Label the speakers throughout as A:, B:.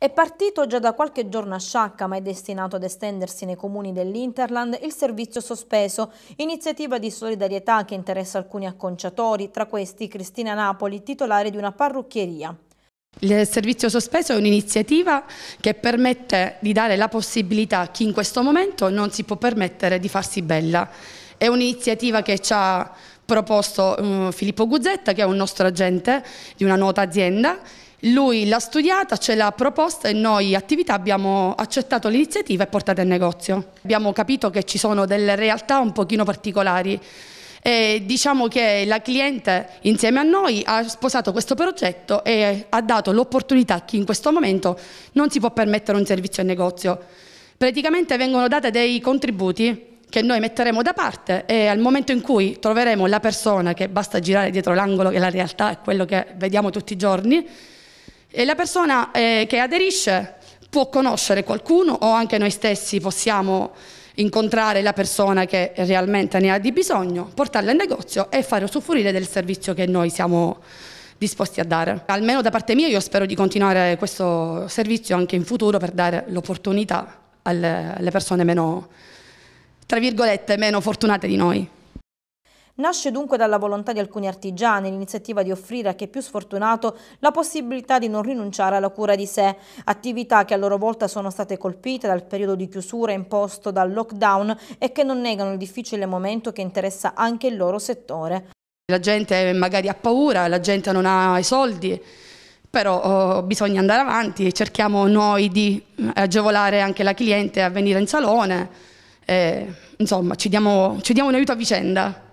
A: È partito già da qualche giorno a Sciacca, ma è destinato ad estendersi nei comuni dell'Interland il servizio sospeso, iniziativa di solidarietà che interessa alcuni acconciatori, tra questi Cristina Napoli, titolare di una parrucchieria.
B: Il servizio sospeso è un'iniziativa che permette di dare la possibilità a chi in questo momento non si può permettere di farsi bella. È un'iniziativa che ci ha proposto eh, Filippo Guzzetta, che è un nostro agente di una nota azienda lui l'ha studiata, ce l'ha proposta e noi attività abbiamo accettato l'iniziativa e portato in negozio. Abbiamo capito che ci sono delle realtà un pochino particolari e diciamo che la cliente insieme a noi ha sposato questo progetto e ha dato l'opportunità a chi in questo momento non si può permettere un servizio in negozio. Praticamente vengono date dei contributi che noi metteremo da parte e al momento in cui troveremo la persona che basta girare dietro l'angolo, che la realtà è quello che vediamo tutti i giorni, e la persona eh, che aderisce può conoscere qualcuno o anche noi stessi possiamo incontrare la persona che realmente ne ha di bisogno, portarla in negozio e fare usufruire del servizio che noi siamo disposti a dare. Almeno da parte mia io spero di continuare questo servizio anche in futuro per dare l'opportunità alle persone meno, tra virgolette, meno fortunate di noi.
A: Nasce dunque dalla volontà di alcuni artigiani l'iniziativa di offrire a chi è più sfortunato la possibilità di non rinunciare alla cura di sé, attività che a loro volta sono state colpite dal periodo di chiusura imposto dal lockdown e che non negano il difficile momento che interessa anche il loro settore.
B: La gente magari ha paura, la gente non ha i soldi, però oh, bisogna andare avanti e cerchiamo noi di eh, agevolare anche la cliente a venire in salone. E, insomma, ci diamo, ci diamo un aiuto a vicenda.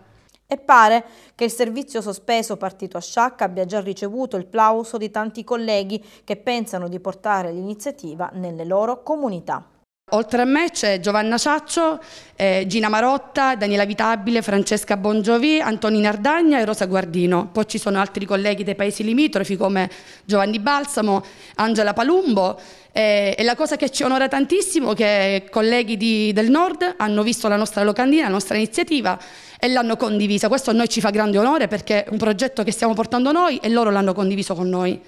A: E pare che il servizio sospeso partito a sciacca abbia già ricevuto il plauso di tanti colleghi che pensano di portare l'iniziativa nelle loro comunità.
B: Oltre a me c'è Giovanna Ciaccio, eh, Gina Marotta, Daniela Vitabile, Francesca Bongiovi, Antonina Nardagna e Rosa Guardino. Poi ci sono altri colleghi dei paesi limitrofi come Giovanni Balsamo, Angela Palumbo eh, e la cosa che ci onora tantissimo è che colleghi di, del nord hanno visto la nostra locandina, la nostra iniziativa e l'hanno condivisa. Questo a noi ci fa grande onore
A: perché è un progetto che stiamo portando noi e loro l'hanno condiviso con noi.